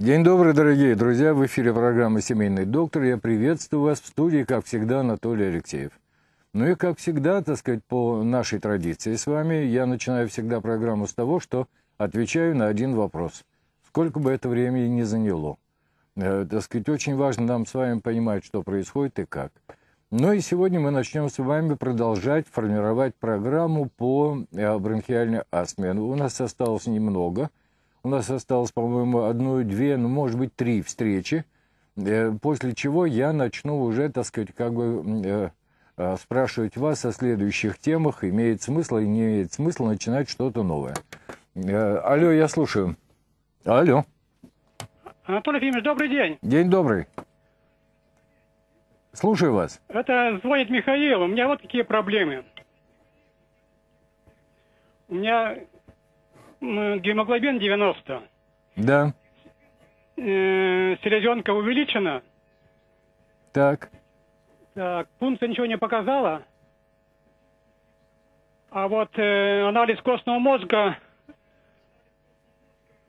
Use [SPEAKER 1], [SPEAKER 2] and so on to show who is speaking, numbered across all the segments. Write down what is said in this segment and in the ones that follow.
[SPEAKER 1] День добрый, дорогие друзья! В эфире программа «Семейный доктор». Я приветствую вас в студии, как всегда, Анатолий Алексеев. Ну и, как всегда, так сказать, по нашей традиции с вами, я начинаю всегда программу с того, что отвечаю на один вопрос. Сколько бы это времени ни заняло. Э, так сказать, очень важно нам с вами понимать, что происходит и как. Ну и сегодня мы начнем с вами продолжать формировать программу по э, бронхиальной астме. Ну, у нас осталось немного – у нас осталось, по-моему, одну, две, ну, может быть, три встречи, э, после чего я начну уже, так сказать, как бы э, э, спрашивать вас о следующих темах, имеет смысл или не имеет смысла начинать что-то новое. Алло, я слушаю. Алло.
[SPEAKER 2] Анатолий Ефимович, добрый день.
[SPEAKER 1] День добрый. Слушаю вас.
[SPEAKER 2] Это звонит Михаил. У меня вот такие проблемы. У меня гемоглобин 90. Да. Э, селезенка увеличена. Так. Так, пункция ничего не показала. А вот э, анализ костного мозга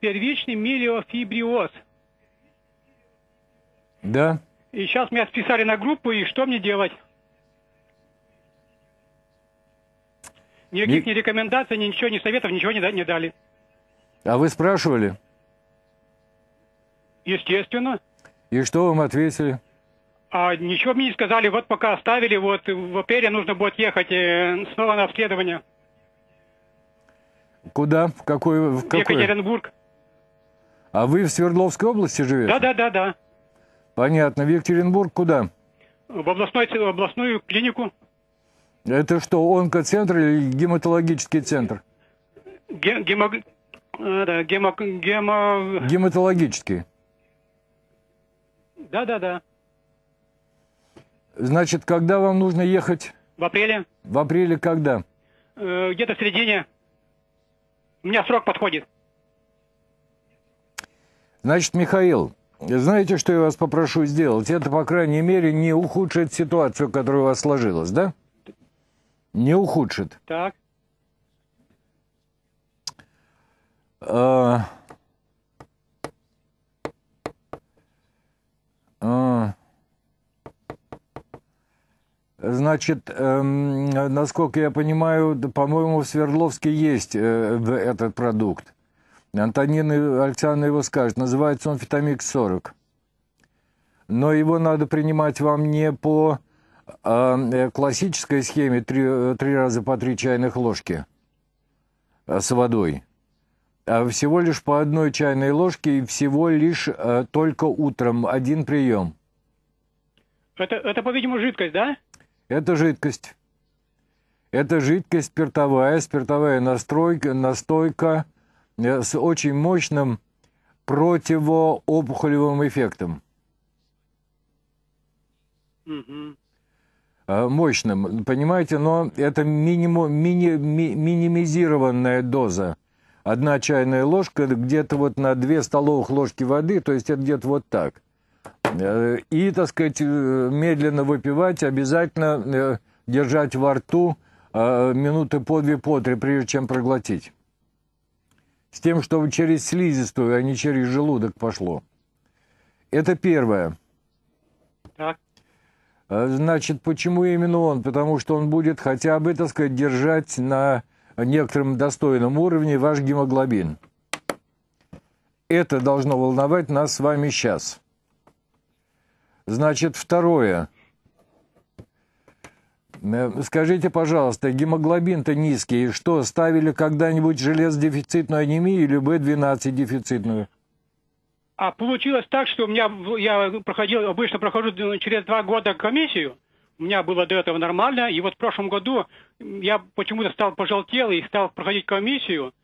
[SPEAKER 2] первичный миофибриоз. Да. И сейчас меня списали на группу, и что мне делать? Никаких ни... ни рекомендаций, ни ничего, ни советов, ничего не, не дали.
[SPEAKER 1] А вы спрашивали?
[SPEAKER 2] Естественно.
[SPEAKER 1] И что вам ответили?
[SPEAKER 2] А ничего мне не сказали, вот пока оставили, вот в Апере нужно будет ехать э, снова на обследование.
[SPEAKER 1] Куда? В какой? В какой? Екатеринбург. А вы в Свердловской области живете? Да, да, да, да. Понятно. В Екатеринбург куда?
[SPEAKER 2] В областной, в областную клинику.
[SPEAKER 1] Это что, онкоцентр или гематологический центр?
[SPEAKER 2] гемо... Э, да, гемо... гемо...
[SPEAKER 1] Гематологический.
[SPEAKER 2] Да, да, да.
[SPEAKER 1] Значит, когда вам нужно ехать? В апреле. В апреле когда?
[SPEAKER 2] Э, Где-то в середине. У меня срок подходит.
[SPEAKER 1] Значит, Михаил, знаете, что я вас попрошу сделать? Это, по крайней мере, не ухудшит ситуацию, которая у вас сложилась, да? Не ухудшит. Так. А... А... Значит, эм, насколько я понимаю, по-моему, в Свердловске есть э, этот продукт. Антонина Александровна его скажет. Называется он «Фитамикс-40». Но его надо принимать вам не по о э, классической схеме три, э, три раза по три чайных ложки э, с водой. А всего лишь по одной чайной ложке и всего лишь только утром. Один прием.
[SPEAKER 2] Это, это по-видимому, жидкость, да?
[SPEAKER 1] Это жидкость. Это жидкость спиртовая, спиртовая настройка, настойка с очень мощным противоопухолевым эффектом. Угу. Э, мощным, понимаете, но это минимум, мини, ми, минимизированная доза. Одна чайная ложка где-то вот на две столовых ложки воды, то есть это где-то вот так. Э, и, так сказать, э, медленно выпивать, обязательно держать во рту минуты по две, по три, прежде чем проглотить. С тем, чтобы через слизистую, а не через желудок пошло. Это первое – а, значит, почему именно он? Потому что он будет хотя бы, так сказать, держать на некотором достойном уровне ваш гемоглобин. Это должно волновать нас с вами сейчас. Значит, второе. Э, скажите, пожалуйста, гемоглобин-то низкий. Что, ставили когда-нибудь железодефицитную анемию или В12 дефицитную?
[SPEAKER 2] А получилось так, что у меня, я проходил, обычно прохожу через два года комиссию, у меня было до этого нормально, и вот в прошлом году я почему-то стал пожелтел и стал проходить комиссию,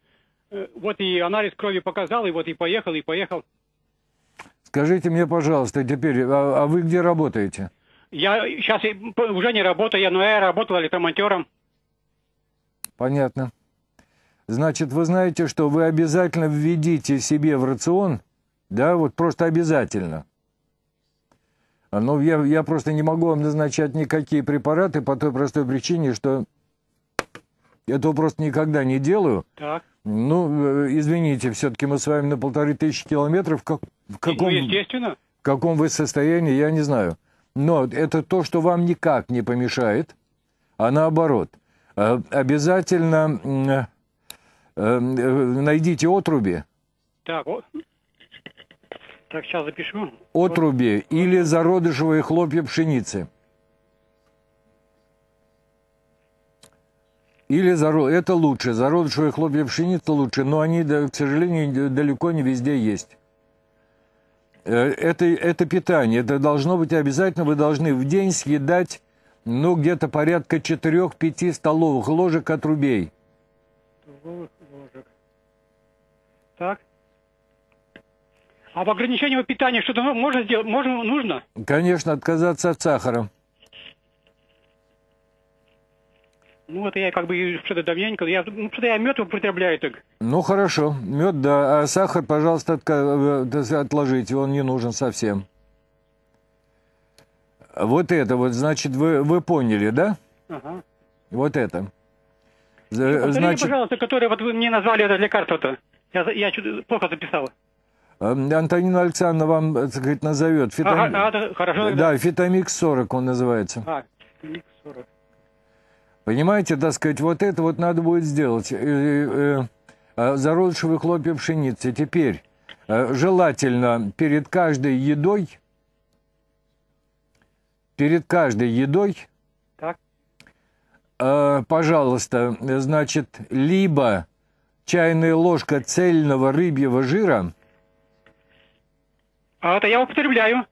[SPEAKER 2] э, вот и анализ крови показал, и вот и поехал, и поехал.
[SPEAKER 1] Скажите мне, пожалуйста, теперь, а, а вы где работаете?
[SPEAKER 2] Я сейчас уже не работаю, но я а работал электромонтером.
[SPEAKER 1] Понятно. Значит, вы знаете, что вы обязательно введите себе в рацион да, вот просто обязательно. А, Но ну, я, я просто не могу вам назначать никакие препараты по той простой причине, что я этого просто никогда не делаю. Так. Ну, э, извините, все-таки мы с вами на полторы тысячи километров. Как, в ну, каком, ну,
[SPEAKER 2] естественно.
[SPEAKER 1] В каком вы состоянии, я не знаю. Но это то, что вам никак не помешает, а наоборот. Э, обязательно э, найдите отруби.
[SPEAKER 2] Так, вот. Так, сейчас запишу.
[SPEAKER 1] Отруби вот. или зародышевые хлопья пшеницы. Или зарод... это лучше. Зародышевые хлопья пшеницы лучше, но они, к сожалению, далеко не везде есть. Э, это, это питание. Это должно быть обязательно. Вы должны в день съедать, ну, где-то порядка 4-5 столовых ложек отрубей.
[SPEAKER 2] Столовых ложек. Так. А по ограничению питания что-то ну, можно сделать? Можно, нужно?
[SPEAKER 1] Конечно, отказаться от сахара.
[SPEAKER 2] Ну, вот я как бы что-то давненько, я, ну, что-то я мед употребляю так.
[SPEAKER 1] Ну, хорошо, мед, да, а сахар, пожалуйста, отка... Э, отложите, он не нужен совсем. Вот это вот, значит, вы, вы поняли, да? Ага. Вот это. Повторите, значит...
[SPEAKER 2] пожалуйста, который вот вы мне назвали это лекарство-то. Я, я плохо записала.
[SPEAKER 1] Антонина Александровна вам, э, так сказать, назовет. Фитами... Ага, надо, хорошо. Да, да, фитомикс 40 он называется. А, фитомикс 40. Понимаете, так сказать, вот это вот надо будет сделать. Э, э, а, Зародышевые хлопья пшеницы. Теперь желательно перед каждой едой, перед каждой едой, так. пожалуйста, значит, либо чайная ложка цельного рыбьего жира,
[SPEAKER 2] а это я употребляю.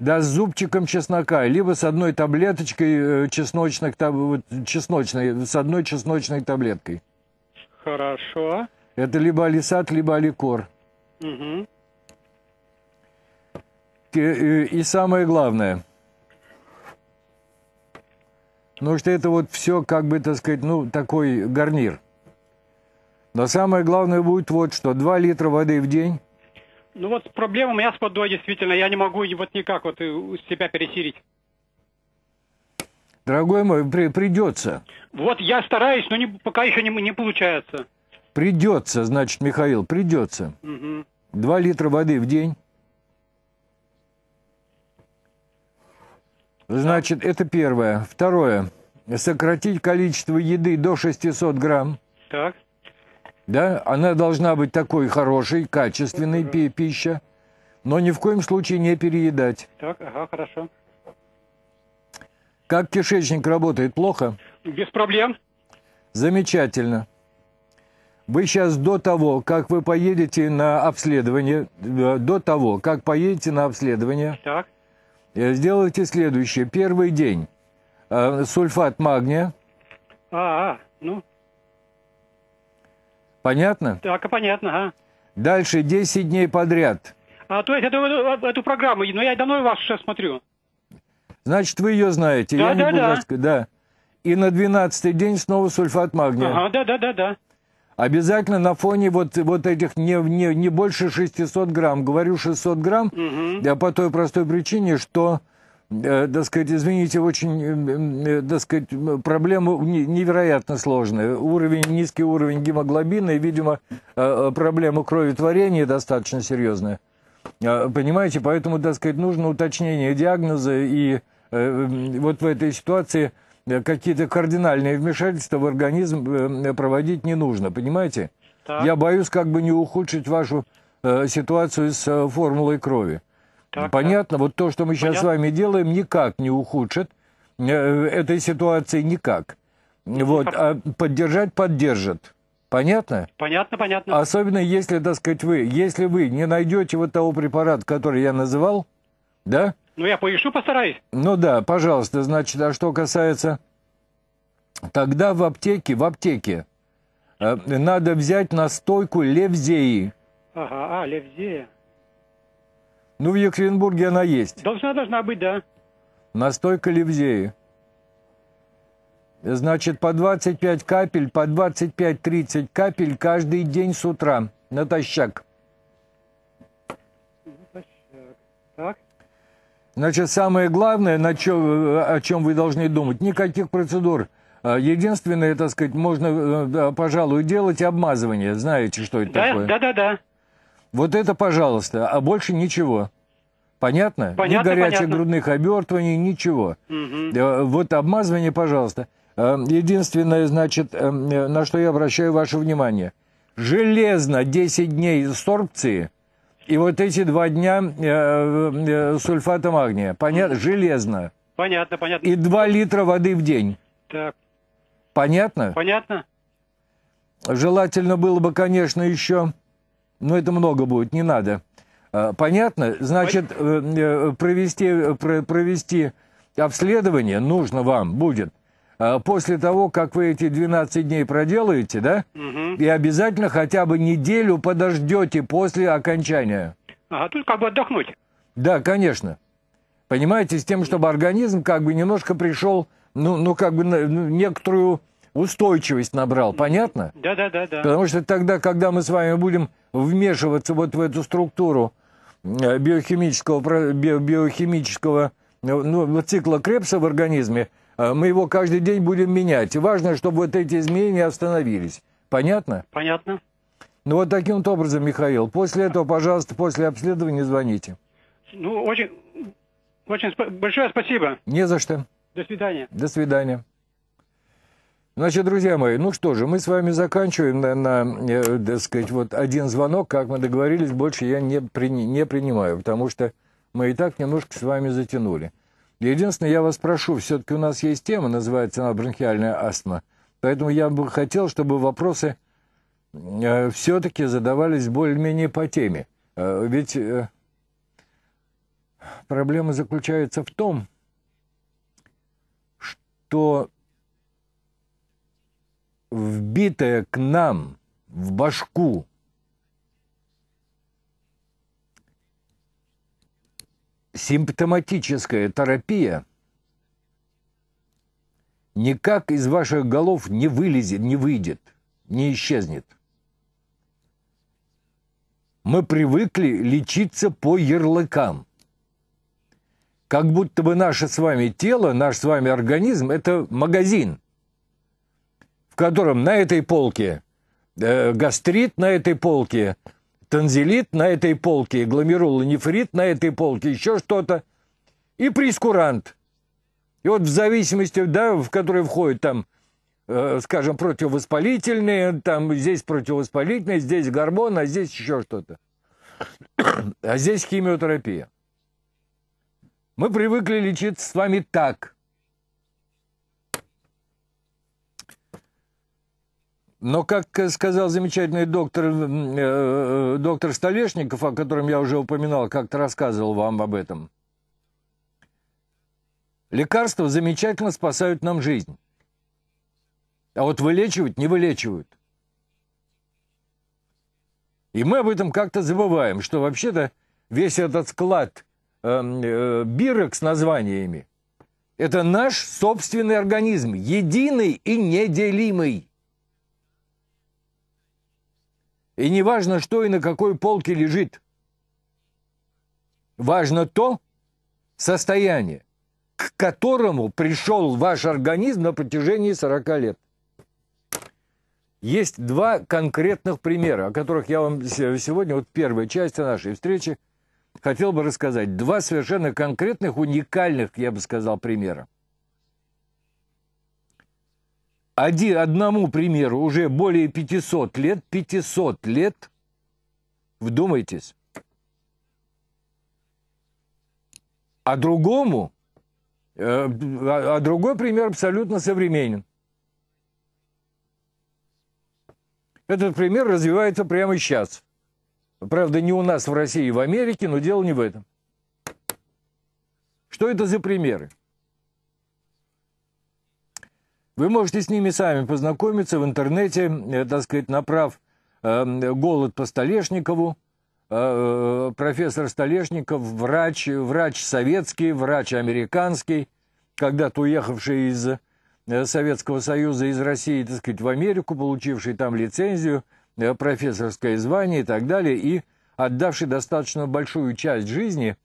[SPEAKER 1] Да, с зубчиком чеснока, либо с одной таблеточкой э, чесночных, таб... чесночной, с одной чесночной таблеткой.
[SPEAKER 2] Хорошо.
[SPEAKER 1] Это либо алисат, либо аликор. Угу. И самое главное, ну что это вот все, как бы, так сказать, ну, такой гарнир. Но самое главное будет вот что. 2 литра воды в день
[SPEAKER 2] ну вот проблема у меня с водой, действительно. Я не могу вот никак вот э, себя пересилить.
[SPEAKER 1] Дорогой мой, при, придется.
[SPEAKER 2] Вот я стараюсь, но не, пока еще не, не получается.
[SPEAKER 1] Придется, значит, Михаил, придется. Угу. Два литра воды в день. Значит, это первое. Второе. Сократить количество еды до 600 грамм. Так да, она должна быть такой хорошей, качественной пи пища, но ни в коем случае не переедать.
[SPEAKER 2] Так, ага, хорошо.
[SPEAKER 1] Как кишечник работает? Плохо?
[SPEAKER 2] Без проблем.
[SPEAKER 1] Замечательно. Вы сейчас до того, как вы поедете на обследование, э, до того, как поедете на обследование, так. Э, сделайте следующее. Первый день. Э, сульфат магния.
[SPEAKER 2] -а ну, Понятно? Так, понятно, ага.
[SPEAKER 1] Дальше 10 дней подряд.
[SPEAKER 2] А, то есть это, эту, программу, но ну, я давно вас уже смотрю.
[SPEAKER 1] Значит, вы ее знаете. Да, я да, не буду да. Сказать, да. И на 12 день снова сульфат магния. Ага,
[SPEAKER 2] да, да, да, да.
[SPEAKER 1] Обязательно на фоне вот, вот этих не, не, не больше 600 грамм. Говорю 600 грамм угу. да, по той простой причине, что э, так сказать, извините, очень, э, э так сказать, проблему невероятно сложная. Уровень, низкий уровень гемоглобина и, видимо, э, э, проблема кроветворения достаточно серьезная. Понимаете, поэтому, так сказать, нужно уточнение диагноза и вот в этой ситуации какие-то кардинальные вмешательства в организм проводить не нужно, понимаете? Так. Я боюсь как бы не ухудшить вашу ситуацию с формулой крови. Так, Понятно? Так. Вот то, что мы сейчас Понятно? с вами делаем, никак не ухудшит э, этой ситуации никак. Вот, а поддержать поддержит. Понятно?
[SPEAKER 2] Понятно, понятно.
[SPEAKER 1] Особенно если, так сказать, вы, если вы не найдете вот того препарата, который я называл, да? Ну, я поищу, постараюсь. Ну да, пожалуйста, значит, а что касается... Тогда в аптеке, в аптеке э, надо взять настойку левзеи.
[SPEAKER 2] Ага, а, левзея.
[SPEAKER 1] Ну, в Екатеринбурге она есть. Должна, должна быть, да. Настойка левзеи. Значит, по 25 капель, по 25-30 капель каждый день с утра натощак. Натощак. Так. Значит, самое главное, на чё, э, о чем вы должны думать, никаких процедур. Э, единственное, так сказать, можно, э, пожалуй, делать обмазывание. Знаете, что это да, такое? Да, да, да. Вот это, пожалуйста, а больше ничего. Понятно? понятно ни горячих понятно. грудных обертываний, ничего. Угу. Вот обмазывание, пожалуйста. Э, единственное, значит, э, на что я обращаю ваше внимание. Железно 10 дней сорбции и вот эти два дня сульфата магния. Понятно? Железно. Понятно, понятно. И 2 литра воды в день. Так. Понятно? Понятно. Желательно было бы, конечно, еще но ну, это много будет, не надо. А, понятно? Значит, э, э, провести, провести обследование нужно вам будет а, после того, как вы эти 12 дней проделаете, да? Угу. И обязательно хотя бы неделю подождете после окончания. Ага, тут как бы отдохнуть. Да, конечно. Понимаете, с тем, чтобы организм как бы немножко пришел, ну, ну как бы ну, некоторую устойчивость набрал, понятно? Да, да, да, да. Потому что тогда, когда мы с вами будем вмешиваться вот в эту структуру э, биохимического, биохимического э, ну, цикла Крепса в организме, э, мы его каждый день будем менять. важно, чтобы вот эти изменения остановились. Понятно? Понятно. Ну вот таким вот образом, Михаил. После этого, пожалуйста, после обследования звоните.
[SPEAKER 2] Ну, очень, очень сп большое спасибо.
[SPEAKER 1] Не за что. До свидания. До свидания. Значит, друзья мои, ну что же, мы с вами заканчиваем на, на э, так сказать, вот один звонок, как мы договорились, больше я не, при, не принимаю, потому что мы и так немножко с вами затянули. Единственное, я вас прошу, все-таки у нас есть тема, называется она бронхиальная астма, поэтому я бы хотел, чтобы вопросы э, все-таки задавались более-менее по теме. Э, ведь э, проблема заключается в том, что вбитое к нам в башку. Симптоматическая терапия никак из ваших голов не вылезет, не выйдет, не исчезнет. Мы привыкли лечиться по ярлыкам как будто бы наше с вами тело, наш с вами организм – это магазин в котором на этой полке э, гастрит, на этой полке танзелит, на этой полке гломерулонефрит, на этой полке еще что-то, и прескурант. И вот в зависимости, да, в который входит там, э, скажем, противовоспалительные, там здесь противовоспалительные, здесь гормон, а здесь еще что-то. А здесь химиотерапия. Мы привыкли лечиться с вами так – Но, как э, сказал замечательный доктор, э, э, доктор Столешников, о котором я уже упоминал, как-то рассказывал вам об этом, лекарства замечательно спасают нам жизнь. А вот вылечивать не вылечивают. И мы об этом как-то забываем, что вообще-то весь этот склад э, э, бирок с названиями – это наш собственный организм, единый и неделимый. И не важно, что и на какой полке лежит. Важно то состояние, к которому пришел ваш организм на протяжении 40 лет. Есть два конкретных примера, о которых я вам сегодня, вот первая часть нашей встречи, хотел бы рассказать. Два совершенно конкретных, уникальных, я бы сказал, примера один, одному примеру уже более 500 лет, 500 лет, вдумайтесь, а другому, э, а, а другой пример абсолютно современен. Этот пример развивается прямо сейчас. Правда, не у нас в России и а в Америке, но дело не в этом. Что это за примеры? Вы можете с ними сами познакомиться в интернете, э, так сказать, направ эм, голод по Столешникову. Э, э, профессор Столешников, врач, врач советский, врач американский, когда-то уехавший из Советского Союза, из России, так сказать, в Америку, получивший там лицензию, профессорское звание и так далее, и отдавший достаточно большую часть жизни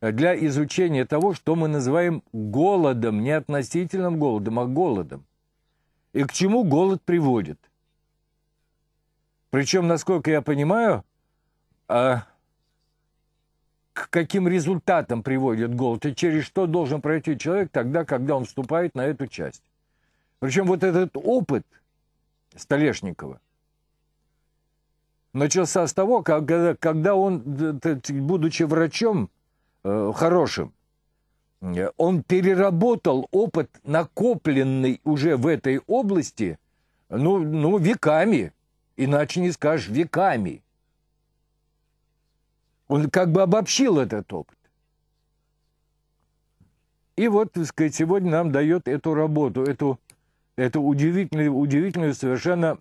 [SPEAKER 1] для изучения того, что мы называем голодом, не относительным голодом, а голодом. И к чему голод приводит. Причем, насколько я понимаю, а, к каким результатам приводит голод и через что должен пройти человек тогда, когда он вступает на эту часть. Причем вот этот опыт Столешникова – начался с того, когда, когда он, будучи врачом, Э, хорошим. Э, он переработал опыт, накопленный уже в этой области, ну, ну веками, иначе не скажешь веками. Он как бы обобщил этот опыт. И вот, так сказать, сегодня нам дает эту работу, эту, эту удивительную, удивительную совершенно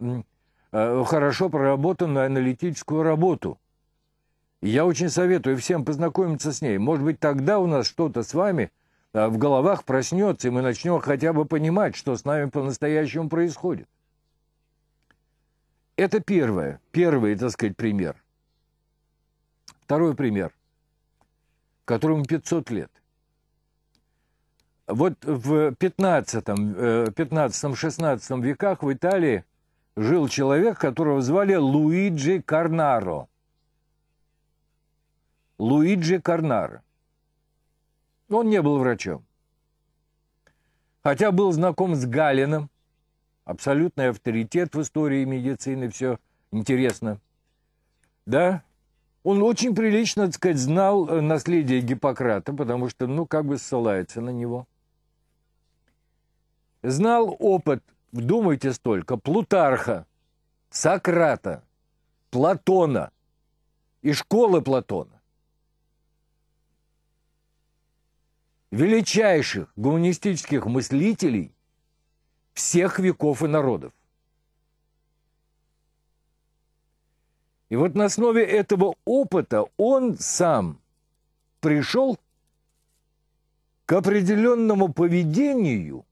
[SPEAKER 1] э, хорошо проработанную аналитическую работу – я очень советую всем познакомиться с ней. Может быть, тогда у нас что-то с вами а, в головах проснется, и мы начнем хотя бы понимать, что с нами по-настоящему происходит. Это первое, первый, так сказать, пример. Второй пример, которому 500 лет. Вот в 15-16 э, веках в Италии жил человек, которого звали Луиджи Карнаро – Луиджи Карнара. Он не был врачом. Хотя был знаком с Галином, абсолютный авторитет в истории медицины, все интересно. Да, он очень прилично, так сказать, знал э, наследие Гиппократа, потому что, ну, как бы ссылается на него. Знал опыт, вдумайтесь столько Плутарха, Сократа, Платона и школы Платона. величайших гуманистических мыслителей всех веков и народов. И вот на основе этого опыта он сам пришел к определенному поведению,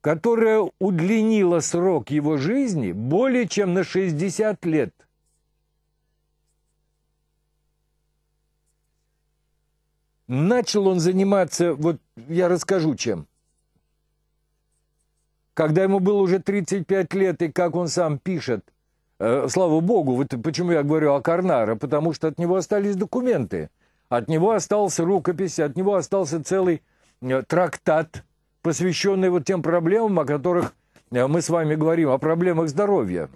[SPEAKER 1] которое удлинило срок его жизни более чем на 60 лет – Начал он заниматься, вот я расскажу чем. Когда ему было уже 35 лет, и как он сам пишет, э, слава богу, вот почему я говорю о Карнаре, потому что от него остались документы, от него остался рукопись, от него остался целый э, трактат, посвященный вот тем проблемам, о которых э, мы с вами говорим, о проблемах здоровья.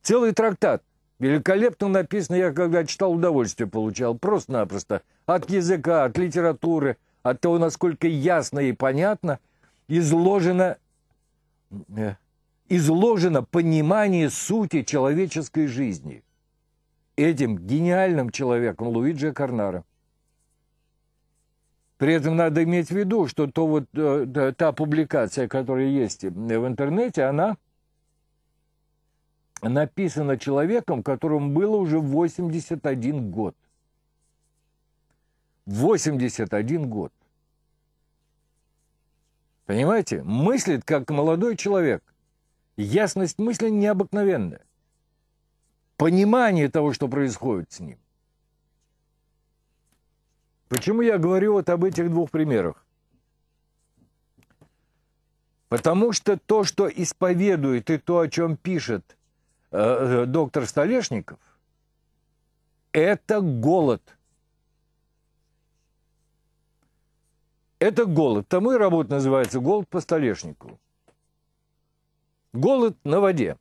[SPEAKER 1] Целый трактат. Великолепно написано, я когда читал, удовольствие получал, просто-напросто. От языка, от литературы, от того, насколько ясно и понятно изложено, э, изложено понимание сути человеческой жизни. Этим гениальным человеком Луиджи Карнара. При этом надо иметь в виду, что то вот, э, та публикация, которая есть в интернете, она написано человеком, которому было уже 81 год. 81 год. Понимаете? Мыслит как молодой человек. Ясность мысли необыкновенная. Понимание того, что происходит с ним. Почему я говорю вот об этих двух примерах? Потому что то, что исповедует и то, о чем пишет – Э, э, доктор Столешников, это голод. Это голод. Там и работа называется «Голод по Столешникову». Голод на воде,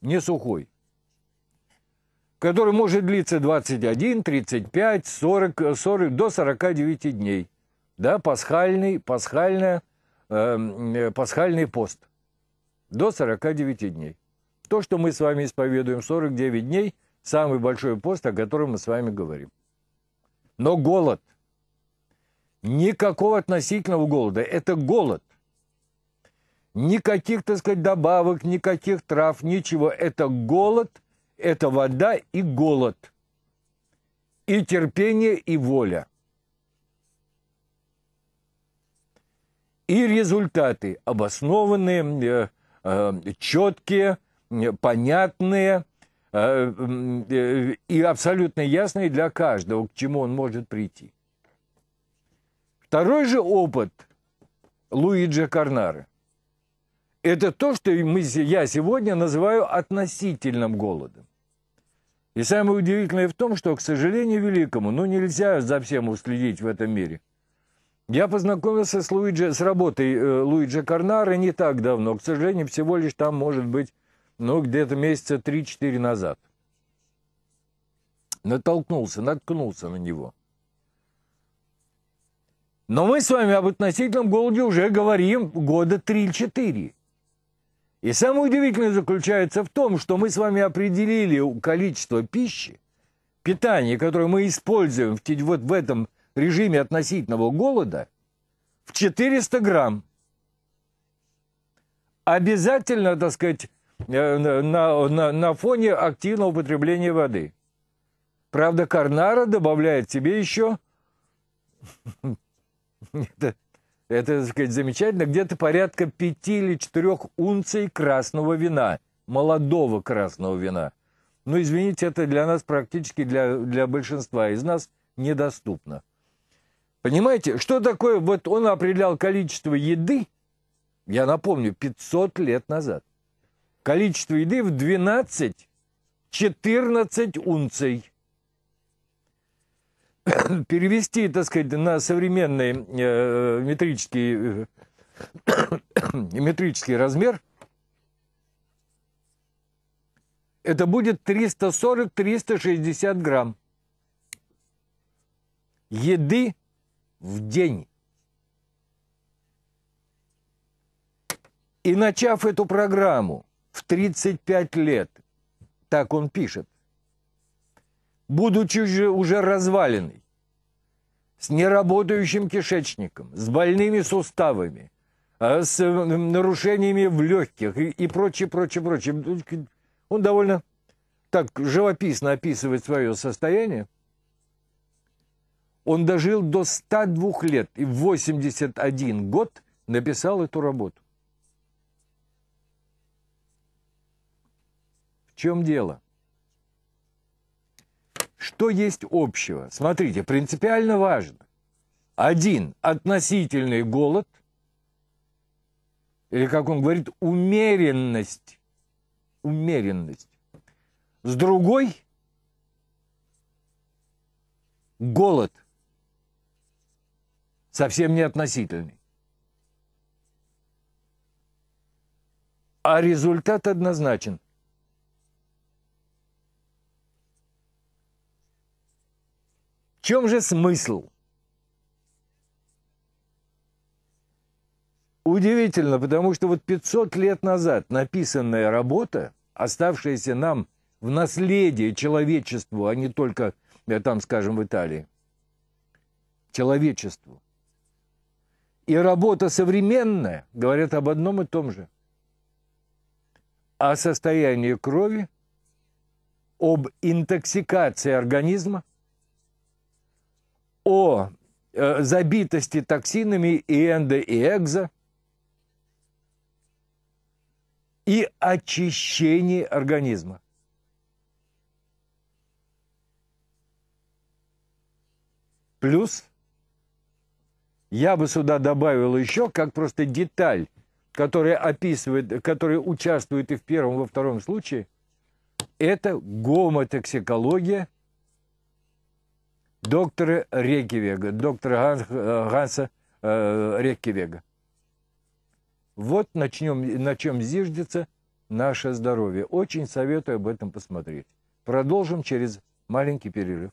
[SPEAKER 1] не сухой, который может длиться 21, 35, 40, 40 до 49 дней. Да, пасхальный, пасхальная, эм, э, пасхальный пост до 49 дней. То, что мы с вами исповедуем 49 дней, самый большой пост, о котором мы с вами говорим. Но голод. Никакого относительного голода. Это голод. Никаких, так сказать, добавок, никаких трав, ничего. Это голод, это вода и голод. И терпение, и воля. И результаты обоснованные, э, э, четкие, понятные э, э, и абсолютно ясные для каждого, к чему он может прийти. Второй же опыт Луиджи Карнары – это то, что мы, я сегодня называю относительным голодом. И самое удивительное в том, что, к сожалению великому, ну нельзя за всем уследить в этом мире. Я познакомился с, Луиджи, с работой э, Луиджи Карнары не так давно. К сожалению, всего лишь там, может быть, ну, где-то месяца 3-4 назад. Натолкнулся, наткнулся на него. Но мы с вами об относительном голоде уже говорим года 3-4. И самое удивительное заключается в том, что мы с вами определили количество пищи, питания, которое мы используем в, вот в этом режиме относительного голода, в 400 грамм. Обязательно, так сказать, Э, на, на, на фоне активного употребления воды. Правда, Карнара добавляет себе еще... Это, так сказать, замечательно. Где-то порядка пяти или четырех унций красного вина. Молодого красного вина. Ну, извините, это для нас практически, для, для большинства из нас недоступно. Понимаете, что такое, вот он определял количество еды, я напомню, 500 лет назад количество еды в 12-14 унций. Перевести, так сказать, на современный э, метрический, э, метрический размер, это будет 340-360 грамм еды в день. И начав эту программу в 35 лет. Так он пишет. Будучи же уже разваленный, с неработающим кишечником, с больными суставами, а с э, нарушениями в легких и, прочее, прочее, прочее. Он довольно так живописно описывает свое состояние. Он дожил до 102 лет и в 81 год написал эту работу. В чем дело? Что есть общего? Смотрите, принципиально важно. Один – относительный голод, или, как он говорит, умеренность. Умеренность. С другой – голод, совсем не относительный. А результат однозначен. чем же смысл? Удивительно, потому что вот 500 лет назад написанная работа, оставшаяся нам в наследие человечеству, а не только, э, там, скажем, в Италии, человечеству, и работа современная говорят об одном и том же. О состоянии крови, об интоксикации организма – о э, забитости токсинами и эндо, и экзо, и очищении организма. Плюс я бы сюда добавил еще, как просто деталь, которая описывает, которая участвует и в первом, и во втором случае, это гомотоксикология доктора Рекевега, доктора Ганс, э, Ганса э, Рекевега. Вот начнем, на чем зиждется наше здоровье. Очень советую об этом посмотреть. Продолжим через маленький перерыв.